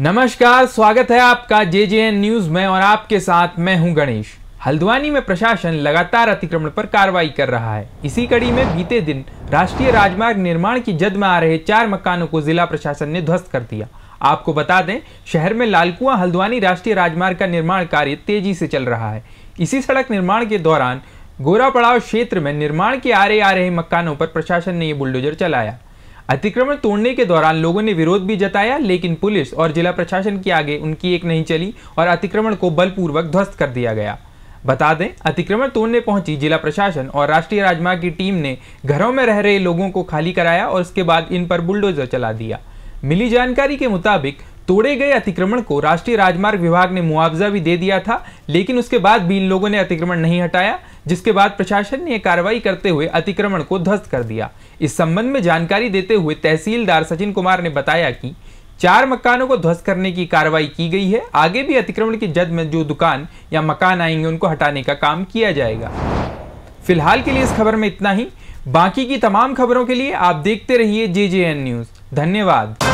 नमस्कार स्वागत है आपका जे जे एन न्यूज में और आपके साथ मैं हूं गणेश हल्द्वानी में प्रशासन लगातार अतिक्रमण पर कार्रवाई कर रहा है इसी कड़ी में बीते दिन राष्ट्रीय राजमार्ग निर्माण की जद में आ रहे चार मकानों को जिला प्रशासन ने ध्वस्त कर दिया आपको बता दें शहर में लालकुआ हल्द्वानी राष्ट्रीय राजमार्ग का निर्माण कार्य तेजी से चल रहा है इसी सड़क निर्माण के दौरान गोरा पड़ाव क्षेत्र में निर्माण के आरे आ रहे मकानों पर प्रशासन ने ये बुलडोजर चलाया अतिक्रमण तोड़ने के दौरान लोगों ने विरोध भी जताया लेकिन पुलिस और जिला प्रशासन के आगे उनकी एक नहीं चली और अतिक्रमण को बलपूर्वक ध्वस्त कर दिया गया बता दें अतिक्रमण तोड़ने पहुंची जिला प्रशासन और राष्ट्रीय राजमार्ग की टीम ने घरों में रह रहे लोगों को खाली कराया और उसके बाद इन पर बुलडोजर चला दिया मिली जानकारी के मुताबिक तोड़े गए अतिक्रमण को राष्ट्रीय राजमार्ग विभाग ने मुआवजा भी दे दिया था लेकिन उसके बाद भी इन लोगों ने अतिक्रमण नहीं हटाया जिसके बाद प्रशासन ने कार्रवाई करते हुए अतिक्रमण को ध्वस्त कर दिया इस संबंध में जानकारी देते हुए तहसीलदार सचिन कुमार ने बताया कि चार मकानों को ध्वस्त करने की कार्रवाई की गई है आगे भी अतिक्रमण की जद में जो दुकान या मकान आएंगे उनको हटाने का काम किया जाएगा फिलहाल के लिए इस खबर में इतना ही बाकी की तमाम खबरों के लिए आप देखते रहिए जे जे एन न्यूज़ धन्यवाद